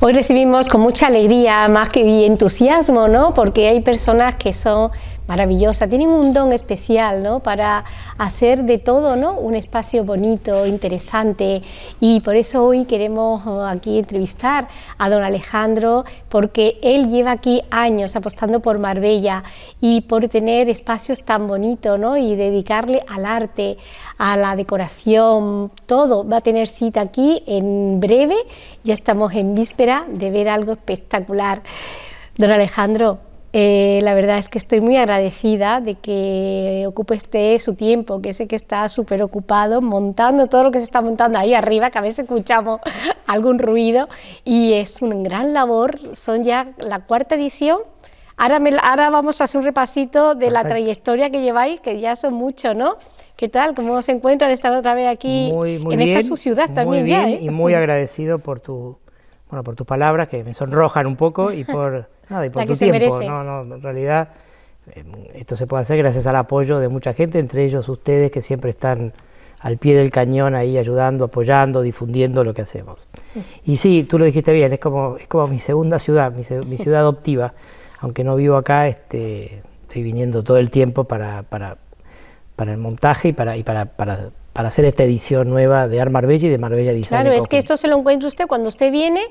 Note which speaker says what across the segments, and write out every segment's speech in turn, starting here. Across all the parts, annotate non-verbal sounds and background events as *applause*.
Speaker 1: Hoy recibimos con mucha alegría, más que entusiasmo, ¿no? Porque hay personas que son maravillosa. Tienen un don especial, ¿no? Para hacer de todo, ¿no? Un espacio bonito, interesante. Y por eso hoy queremos oh, aquí entrevistar a don Alejandro, porque él lleva aquí años apostando por Marbella y por tener espacios tan bonitos, ¿no? Y dedicarle al arte, a la decoración, todo. Va a tener cita aquí en breve. Ya estamos en víspera de ver algo espectacular. Don Alejandro, eh, la verdad es que estoy muy agradecida de que ocupe este su tiempo, que sé que está súper ocupado montando todo lo que se está montando ahí arriba, que a veces escuchamos *laughs* algún ruido y es una gran labor. Son ya la cuarta edición. Ahora, ahora vamos a hacer un repasito de la trayectoria que lleváis, que ya son muchos, ¿no? ¿Qué tal? ¿Cómo os encuentran de estar otra vez aquí en esta su ciudad también muy bien, ¿eh? Y muy *laughs*
Speaker 2: agradecido por tu, bueno, por tus palabras que me sonrojan un poco y por *laughs* No, y por tiempo. No, no, en realidad em, esto se puede hacer gracias al apoyo de mucha gente, entre ellos ustedes que siempre están al pie del cañón ahí ayudando, apoyando, difundiendo lo que hacemos. *laughs* Y sí, tú lo dijiste bien, es como, es como mi segunda ciudad, mi, *laughs* ciudad adoptiva, aunque no vivo acá, este, estoy viniendo todo el tiempo para, para, el montaje y para, y para, para hacer esta edición nueva de Armar Bella y de Marbella Design. Claro, es que
Speaker 1: esto se lo encuentra usted cuando usted viene,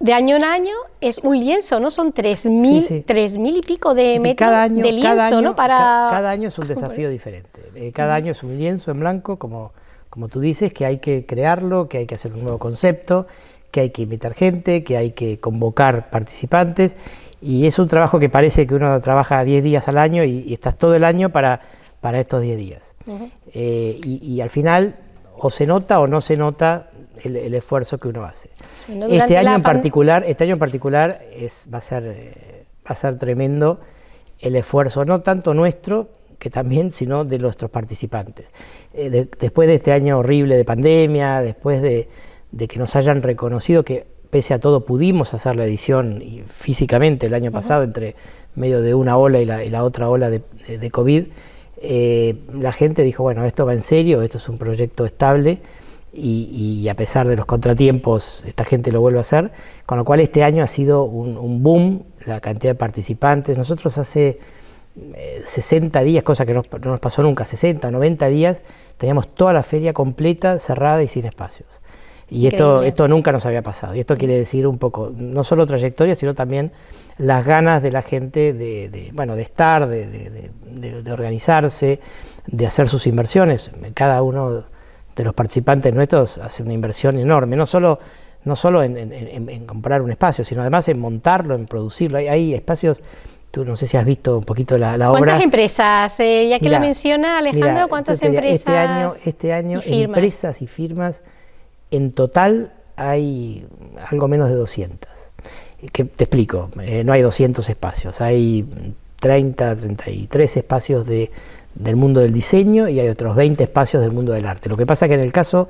Speaker 1: de año en año es un lienzo, ¿no? Son 3.000 mil, y pico de metros de lienzo, ¿no? Para... cada año es un desafío
Speaker 2: *laughs* diferente. Eh, cada año es un lienzo en blanco, como, como tú dices, que hay que crearlo, que hay que hacer un nuevo concepto, que hay que invitar gente, que hay que convocar participantes. Y es un trabajo que parece que uno trabaja 10 días al año y, estás todo el año para, para estos 10 días. Eh, y al final o se nota o no se nota el, esfuerzo que uno hace. este año en particular, este año en particular es, va a ser eh, va a ser tremendo el esfuerzo, no tanto nuestro, que también, sino de nuestros participantes. Eh, después de este año horrible de pandemia, después de, que nos hayan reconocido que pese a todo pudimos hacer la edición físicamente el año pasado, entre medio de una ola y la, otra ola de, de COVID, eh, la gente dijo, bueno, esto va en serio, esto es un proyecto estable y, a pesar de los contratiempos, esta gente lo vuelve a hacer, con lo cual este año ha sido un, boom la cantidad de participantes. Nosotros hace 60 eh, días, cosa que no, nos pasó nunca, 60, 90 días, teníamos toda la feria completa, cerrada y sin espacios. Y esto, esto nunca nos había pasado. Y esto quiere decir un poco, no solo trayectoria, sino también las ganas de la gente de, de bueno, de estar, de, de, de organizarse, de hacer sus inversiones. Cada uno de los participantes nuestros hace una inversión enorme, no solo, no solo en, comprar un espacio, sino además en montarlo, en producirlo. Hay, espacios, tú no sé si has visto un poquito la, obra. ¿Cuántas
Speaker 1: empresas? Eh, ya que lo menciona Alejandro, ¿cuántas este empresas? Este año,
Speaker 2: este año empresas y firmas, en total hay algo menos de 200. te explico, eh, no hay 200 espacios, hay 30, 33 espacios del mundo del diseño y hay otros 20 espacios del mundo del arte. Lo que pasa que en el caso,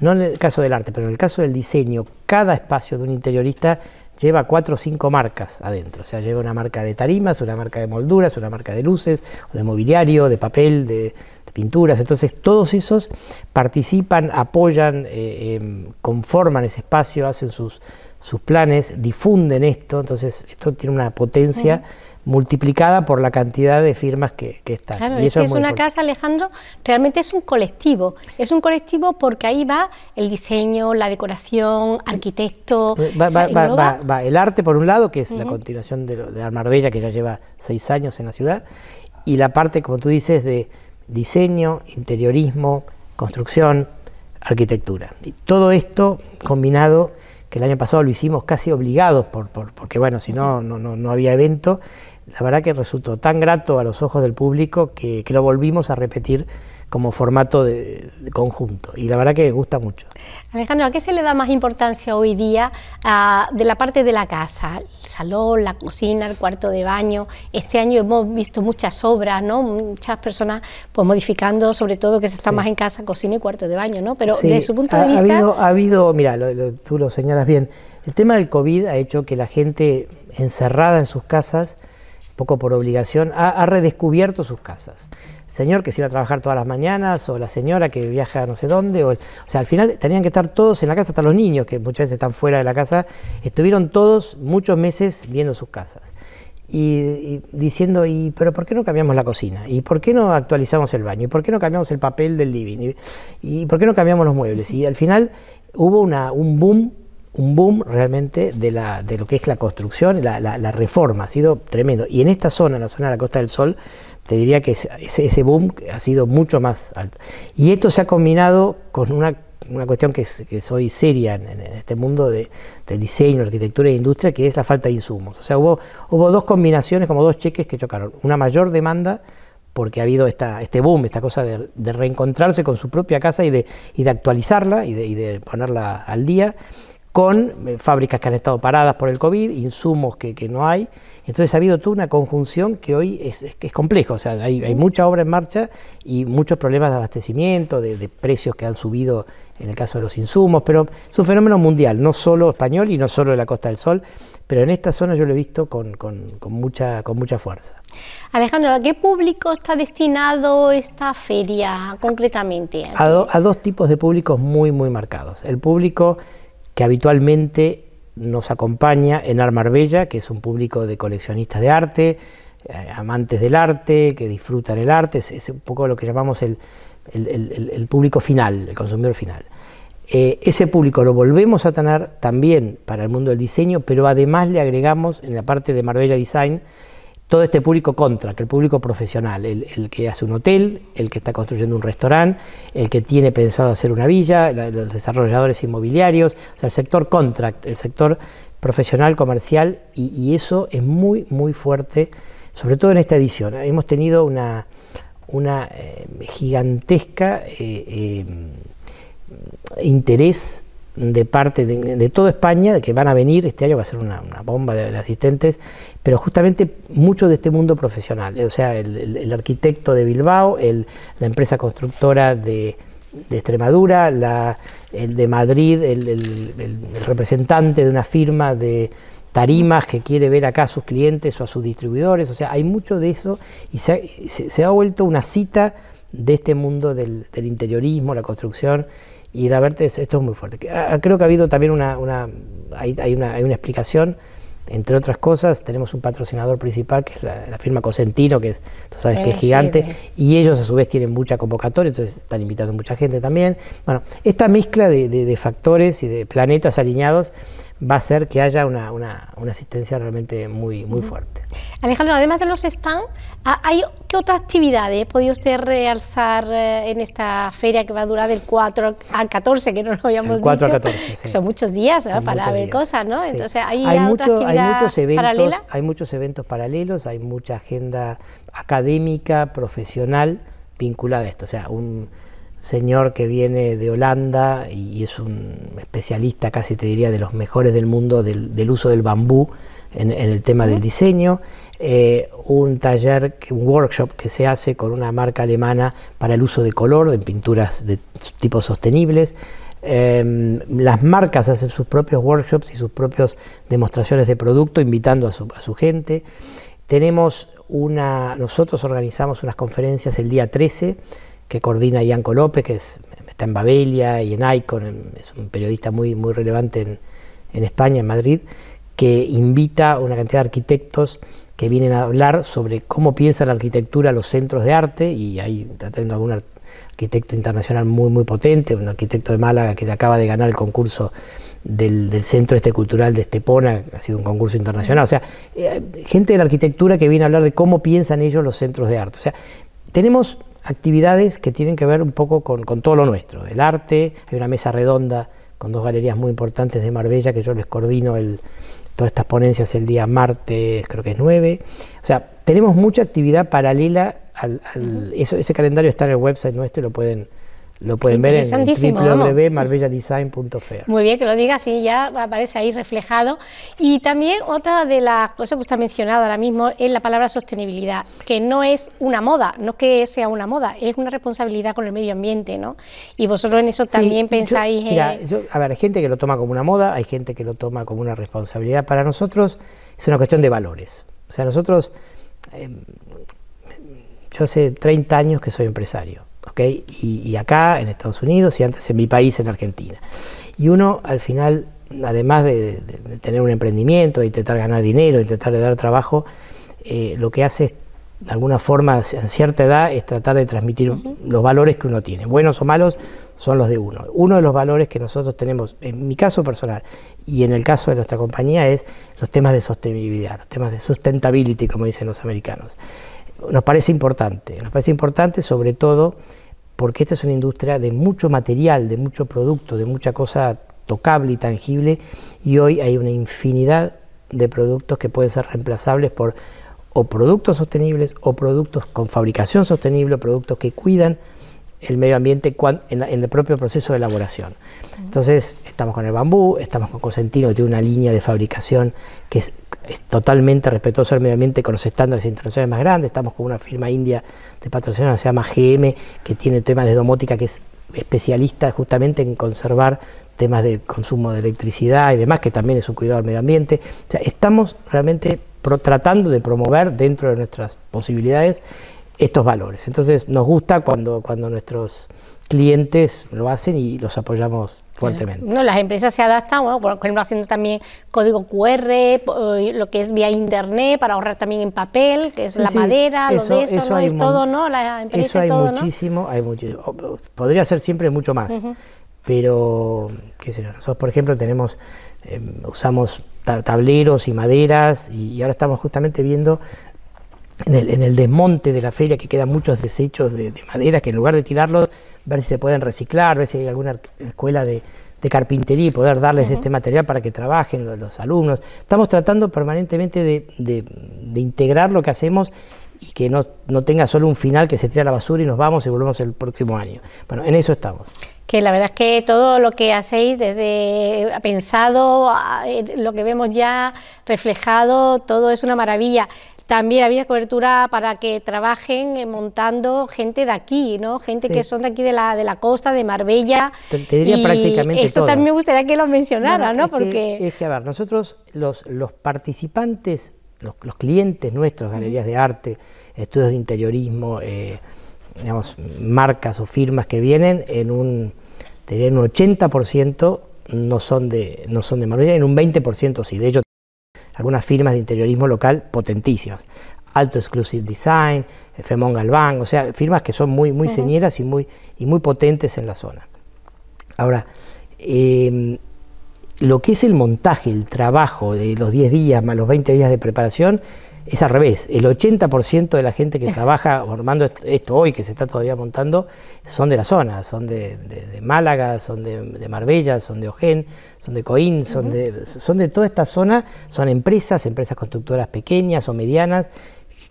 Speaker 2: no en el caso del arte, pero en el caso del diseño, cada espacio de un interiorista lleva cuatro o cinco marcas adentro. O sea, lleva una marca de tarimas, una marca de molduras, una marca de luces, de mobiliario, de papel, de, pinturas. Entonces, todos esos participan, apoyan, eh, em, conforman ese espacio, hacen sus, sus planes, difunden esto. Entonces, esto tiene una potencia multiplicada por la cantidad de firmas que, están. Claro, es que es, una casa,
Speaker 1: Alejandro, realmente es un colectivo. Es un colectivo porque ahí va el diseño, la decoración, arquitecto. Eh, va, va,
Speaker 2: va, el arte, por un lado, que es la continuación de, lo, de que ya lleva seis años en la ciudad, y la parte, como tú dices, de diseño, interiorismo, construcción, arquitectura. Y todo esto combinado, que el año pasado lo hicimos casi obligados, por, porque bueno, si no, no, no había evento, la verdad que resultó tan grato a los ojos del público que, lo volvimos a repetir como formato de, conjunto y la verdad que gusta mucho.
Speaker 1: Alejandro, ¿a qué se le da más importancia hoy día de la parte de la casa? El salón, la cocina, el cuarto de baño. Este año hemos visto muchas obras, ¿no? Muchas personas pues modificando, sobre todo que se está más en casa, cocina y cuarto de baño, ¿no? Pero desde su punto de vista... Ha habido,
Speaker 2: ha habido mira, tú lo señalas bien, el tema del COVID ha hecho que la gente encerrada en sus casas poco por obligación, ha, redescubierto sus casas. El señor que se iba a trabajar todas las mañanas, o la señora que viaja no sé dónde, o, o sea, al final tenían que estar todos en la casa, hasta los niños que muchas veces están fuera de la casa, estuvieron todos muchos meses viendo sus casas. Y, diciendo, y, pero ¿por qué no cambiamos la cocina? ¿Y por qué no actualizamos el baño? ¿Y por qué no cambiamos el papel del living? ¿Y, por qué no cambiamos los muebles? Y al final hubo una, un boom un boom realmente de, de lo que es la construcción, la, reforma, ha sido tremendo. Y en esta zona, en la zona de la Costa del Sol, te diría que ese, boom ha sido mucho más alto. Y esto se ha combinado con una, cuestión que, es, que soy seria en, este mundo de, del diseño, arquitectura e industria, que es la falta de insumos. O sea, hubo, hubo dos combinaciones, como dos cheques que chocaron. Una mayor demanda porque ha habido este boom, esta cosa de, reencontrarse con su propia casa y de, de actualizarla y de, y de ponerla al día con eh, fábricas que han estado paradas por el COVID, insumos que, no hay. Entonces ha habido toda una conjunción que hoy es, es, compleja, o sea, hay, mucha obra en marcha y muchos problemas de abastecimiento, de, precios que han subido en el caso de los insumos, pero es un fenómeno mundial, no solo español y no solo de la Costa del Sol, pero en esta zona yo lo he visto con, mucha, fuerza.
Speaker 1: Alejandro, ¿a qué público está destinado esta feria concretamente?
Speaker 2: A, a dos tipos de públicos muy, muy marcados. El público que habitualmente nos acompaña en Art Marbella, que es un público de coleccionistas de arte, eh, amantes del arte, que disfrutan el arte, es, un poco lo que llamamos el, público final, el consumidor final. Eh, ese público lo volvemos a tener también para el mundo del diseño, pero además le agregamos en la parte de Marbella Design todo este público contra, que el público profesional, el, que hace un hotel, el que está construyendo un restaurante, el que tiene pensado hacer una villa, los desarrolladores inmobiliarios, o sea, el sector contract, el sector profesional, comercial, y, eso es muy, muy fuerte, sobre todo en esta edición. Hemos tenido una, una eh, gigantesca eh, eh, interés de parte de, toda España que van a venir, este año va a ser una, bomba de, asistentes, pero justamente mucho de este mundo profesional, o sea, el, arquitecto de Bilbao, el, la empresa constructora de, Extremadura, la, el de Madrid, el, representante de una firma de tarimas que quiere ver acá a sus clientes o a sus distribuidores, o sea, hay mucho de eso y se, ha, vuelto una cita de este mundo del interiorismo, la construcción y verte esto es muy fuerte. Ah, ah, creo que ha habido también una, hay, una, hay una explicación, entre otras cosas, tenemos un patrocinador principal que es la, firma Cosentino, que es, tú sabes que gigante, y ellos a su vez tienen mucha convocatoria, entonces están invitando mucha gente también. Bueno, esta mezcla de, de factores y de planetas alineados va a ser que haya una, una, asistencia realmente muy, muy fuerte.
Speaker 1: Alejandro, además de los stands, ¿hay, ¿qué otras actividades ha podido usted realzar eh, en esta feria que va a durar del 4 al 14, que no lo habíamos 4 dicho? A 14, Son muchos días para ver cosas, ¿no? Entonces, ¿hay, hay
Speaker 2: Hay muchos eventos paralelos, hay mucha agenda académica, profesional, vinculada a esto. O sea, un, señor que viene de Holanda y es un especialista, casi te diría, de los mejores del mundo del, uso del bambú en, el tema del diseño. Eh, un taller, un workshop que se hace con una marca alemana para el uso de color, en pinturas de tipos sostenibles. Em, las marcas hacen sus propios workshops y sus propias demostraciones de producto, invitando a su, a su gente. Tenemos una, nosotros organizamos unas conferencias el día 13 que coordina Ianco López, que es, está en Babelia y en Icon, es un periodista muy, muy relevante en, España, en Madrid, que invita a una cantidad de arquitectos que vienen a hablar sobre cómo piensa la arquitectura los centros de arte, y ahí está teniendo algún arquitecto internacional muy, muy potente, un arquitecto de Málaga que acaba de ganar el concurso del, del, Centro Este Cultural de Estepona, ha sido un concurso internacional, o sea, eh, gente de la arquitectura que viene a hablar de cómo piensan ellos los centros de arte. O sea, tenemos actividades que tienen que ver un poco con, todo lo nuestro. El arte, hay una mesa redonda con dos galerías muy importantes de Marbella que yo les coordino el, todas estas ponencias el día martes, creo que es 9. O sea, tenemos mucha actividad paralela al, eso, ese calendario está en el website nuestro y lo pueden lo pueden ver en fe
Speaker 1: Muy bien, que lo diga, sí, ya aparece ahí reflejado. Y también otra de las cosas que usted ha mencionado ahora mismo es la palabra sostenibilidad, que no es una moda, no que sea una moda, es una responsabilidad con el medio ambiente, ¿no? Y vosotros en eso también pensáis eh,
Speaker 2: a ver, hay gente que lo toma como una moda, hay gente que lo toma como una responsabilidad. Para nosotros es una cuestión de valores. O sea, nosotros... Em, yo hace 30 años que soy empresario y, acá en Estados Unidos y antes en mi país, en Argentina. Y uno al final, además de, tener un emprendimiento, de intentar ganar dinero, de intentar dar trabajo, eh, lo que hace de alguna forma, en cierta edad, es tratar de transmitir los valores que uno tiene. Buenos o malos son los de uno. Uno de los valores que nosotros tenemos, en mi caso personal y en el caso de nuestra compañía, es los temas de sostenibilidad, los temas de sustainability, como dicen los americanos nos parece importante. Nos parece importante sobre todo porque esta es una industria de mucho material, de mucho producto, de mucha cosa tocable y tangible, y hoy hay una infinidad de productos que pueden ser reemplazables por o productos sostenibles o productos con fabricación sostenible, o productos que cuidan el medio ambiente en, el propio proceso de elaboración. Entonces, estamos con el bambú, estamos con Cosentino, que tiene una línea de fabricación que es es totalmente respetuoso al medio ambiente con los estándares internacionales más grandes. Estamos con una firma india de patrocinio que se llama GM, que tiene temas de domótica, que es especialista justamente en conservar temas de consumo de electricidad y demás, que también es un cuidado al medio ambiente. O sea, estamos realmente tratando de promover dentro de nuestras posibilidades estos valores. Entonces, nos gusta cuando, cuando nuestros clientes lo hacen y los apoyamos fuertemente.
Speaker 1: no, las empresas se adaptan, bueno, por ejemplo, haciendo también código QR, eh, lo que es vía internet, para ahorrar también en papel, que es la madera, lo de eso, ¿no? es todo, ¿no? eso hay, muchísimo,
Speaker 2: hay podría ser siempre mucho más, pero, qué nosotros, por ejemplo, tenemos, em, usamos tableros y maderas y ahora estamos justamente viendo en el, desmonte de la feria que quedan muchos desechos de, madera que en lugar de tirarlos, ver si se pueden reciclar, ver si hay alguna escuela de, carpintería y poder darles este material para que trabajen los, alumnos. Estamos tratando permanentemente de, integrar lo que hacemos y que no, tenga solo un final que se tira a la basura y nos vamos y volvemos el próximo año. Bueno, en eso
Speaker 1: estamos que la verdad es que todo lo que hacéis desde eh, pensado, ah, eh, lo que vemos ya reflejado, todo es una maravilla. También había cobertura para que trabajen eh, montando gente de aquí, ¿no? Gente que son de aquí de la, de la costa, de Marbella. Eso también me gustaría que lo mencionara, ¿no? Porque...
Speaker 2: es que, a ver, nosotros los, los participantes, los, los clientes nuestros, galerías de arte, estudios de interiorismo, eh, digamos, marcas o firmas que vienen en un, en un 80% no son de no son de Marbella, en un 20% sí. De hecho, algunas firmas de interiorismo local potentísimas. Alto Exclusive Design, Femón Galván, o sea, firmas que son muy, muy señeras y muy, y muy potentes en la zona. Ahora, em, lo que es el montaje, el trabajo de los 10 días más los 20 días de preparación, es al revés. El 80% de la gente que *laughs* trabaja formando esto hoy, que se está todavía montando, son de la zona, son de, Málaga, son de, Marbella, son de Ojén, son de Coín, son, de, son de toda esta zona, son empresas, empresas constructoras pequeñas o medianas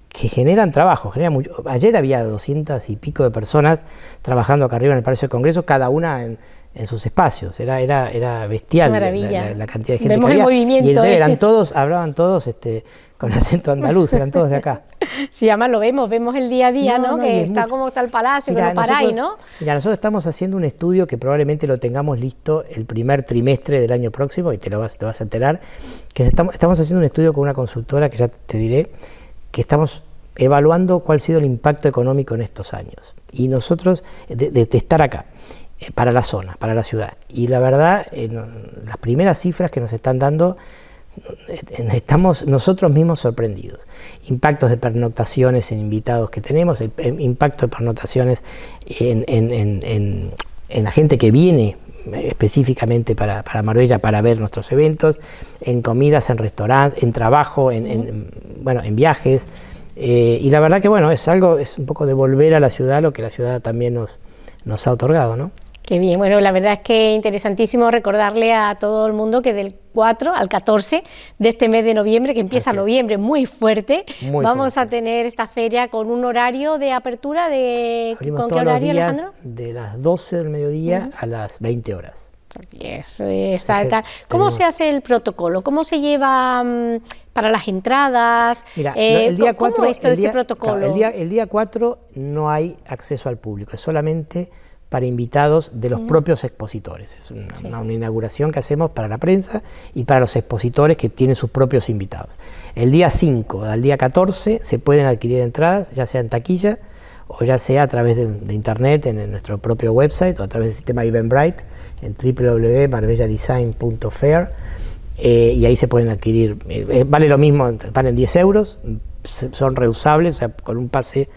Speaker 2: que generan trabajo, generan mucho. Ayer había 200 y pico de personas trabajando acá arriba en el Palacio del Congreso, cada una en, sus espacios. Era, era, era bestial la, cantidad de gente que había. y eran *laughs* todos, hablaban todos este, con acento andaluz, eran todos de acá. *laughs*
Speaker 1: Sí, además lo vemos, vemos el día a día, ¿no? que está como está el palacio, que no paráis, ¿no?
Speaker 2: Mira, nosotros estamos haciendo un estudio que probablemente lo tengamos listo el primer trimestre del año próximo, y te lo vas, te vas a enterar, que estamos, estamos haciendo un estudio con una consultora que ya te diré, que estamos evaluando cuál ha sido el impacto económico en estos años. Y nosotros, de, estar acá, eh, para la zona, para la ciudad. Y la verdad, eh, las primeras cifras que nos están dando estamos nosotros mismos sorprendidos. Impactos de pernoctaciones en invitados que tenemos, el, impacto de pernoctaciones en, la gente que viene eh, específicamente para, para, Marbella para ver nuestros eventos, en comidas, en restaurantes, en trabajo, en, bueno, en viajes. Eh, y la verdad que bueno, es algo, es un poco de volver a la ciudad lo que la ciudad también nos, nos ha otorgado, ¿no?
Speaker 1: Qué bien, bueno, la verdad es que interesantísimo recordarle a todo el mundo que del 4 al 14 de este mes de noviembre, que empieza noviembre muy fuerte, vamos a tener esta feria con un horario de apertura de... ¿Con qué horario, Alejandro?
Speaker 2: De las 12 del mediodía a las 20 horas.
Speaker 1: ¿Cómo se hace el protocolo? ¿Cómo se lleva mm, para las entradas? Mira, el día protocolo?
Speaker 2: el día 4 no hay acceso al público, es solamente para invitados de los mm. propios expositores. Es una, inauguración que hacemos para la prensa y para los expositores que tienen sus propios invitados. El día 5 al día 14 se pueden adquirir entradas, ya sea en taquilla o ya sea a través de, internet, en, nuestro propio website o a través del sistema Eventbrite en www.marbelladesign.fair eh, y ahí se pueden adquirir. Eh, eh, vale lo mismo, valen 10 euros, son reusables, o sea, con un pase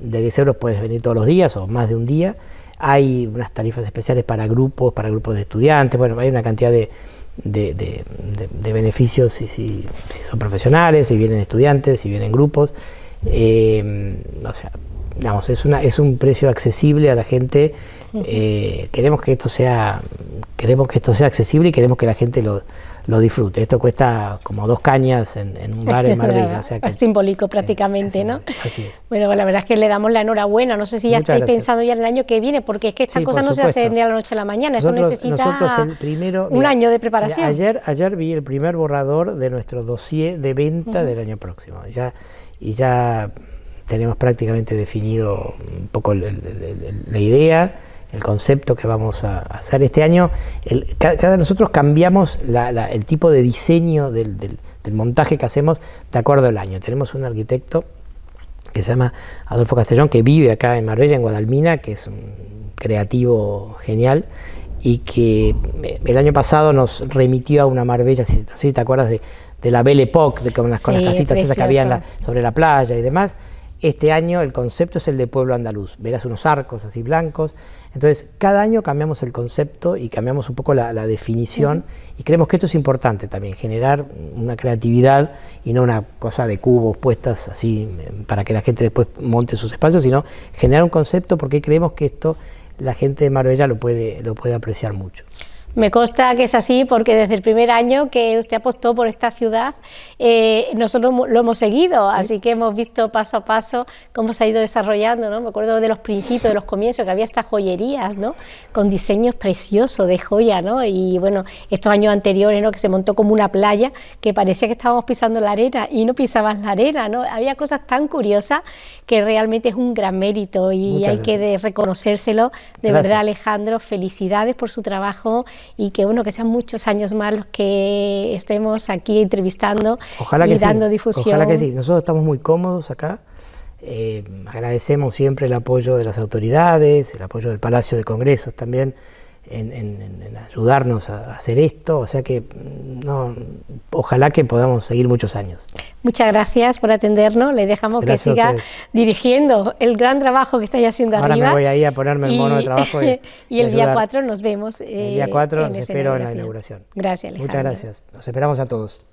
Speaker 2: de 10 euros puedes venir todos los días o más de un día hay unas tarifas especiales para grupos, para grupos de estudiantes, bueno, hay una cantidad de, beneficios si, son profesionales, si vienen estudiantes, si vienen grupos. Em, o sea, es, una, es un precio accesible a la gente. Eh, queremos que esto sea queremos que esto sea accesible y queremos que la gente lo, lo disfrute. Esto cuesta como dos cañas en, un bar en *laughs* Madrid. O sea es
Speaker 1: simbólico eh, prácticamente, ¿no? Así es. *laughs* Bueno, la verdad es que le damos la enhorabuena. No sé si ya estoy estáis pensando ya en el año que viene, porque es que esta cosa no se hace de la noche a la mañana. Esto necesita un año de preparación.
Speaker 2: Ayer, vi el primer borrador de nuestro dossier de venta del año próximo. Ya, y ya tenemos prácticamente definido un poco la idea el concepto que vamos a hacer este año. El, cada, nosotros cambiamos el tipo de diseño del, montaje que hacemos de acuerdo al año. Tenemos un arquitecto que se llama Adolfo Castellón, que vive acá en Marbella, en Guadalmina, que es un creativo genial y que eh, el año pasado nos remitió a una Marbella, si, si te acuerdas de, la Belle Époque, de, con, las, casitas esas que había sobre la playa y demás este año el concepto es el de pueblo andaluz. Verás unos arcos así blancos. Entonces, cada año cambiamos el concepto y cambiamos un poco la, definición. Y creemos que esto es importante también, generar una creatividad y no una cosa de cubos puestas así mm, para que la gente después monte sus espacios, sino generar un concepto porque creemos que esto la gente de Marbella lo puede, lo puede apreciar mucho.
Speaker 1: Me consta que es así porque desde el primer año que usted apostó por esta ciudad, eh, nosotros lo hemos seguido, así que hemos visto paso a paso cómo se ha ido desarrollando, ¿no? Me acuerdo de los principios, de los comienzos, que había estas joyerías, ¿no? Con diseños preciosos de joya, ¿no? Y bueno, estos años anteriores, ¿no? Que se montó como una playa que parecía que estábamos pisando la arena y no pisabas la arena, ¿no? Había cosas tan curiosas que realmente es un gran mérito y hay que reconocérselo. De verdad, Alejandro, felicidades por su trabajo y que bueno, que sean muchos años más los que estemos aquí entrevistando y dando difusión. Ojalá que sí,
Speaker 2: nosotros estamos muy cómodos acá. Eh, agradecemos siempre el apoyo de las autoridades, el apoyo del Palacio de Congresos también, en, ayudarnos a hacer esto, o sea que mm, no, ojalá que podamos seguir muchos años.
Speaker 1: Muchas gracias por atendernos, le dejamos que siga dirigiendo el gran trabajo que estáis haciendo Ahora arriba. Ahora me voy
Speaker 2: ahí a ponerme el mono de trabajo. Y, *laughs* el día 4
Speaker 1: nos vemos. el día 4 eh, espero en la inauguración. Gracias, Alejandro. Muchas
Speaker 2: gracias, nos esperamos a todos.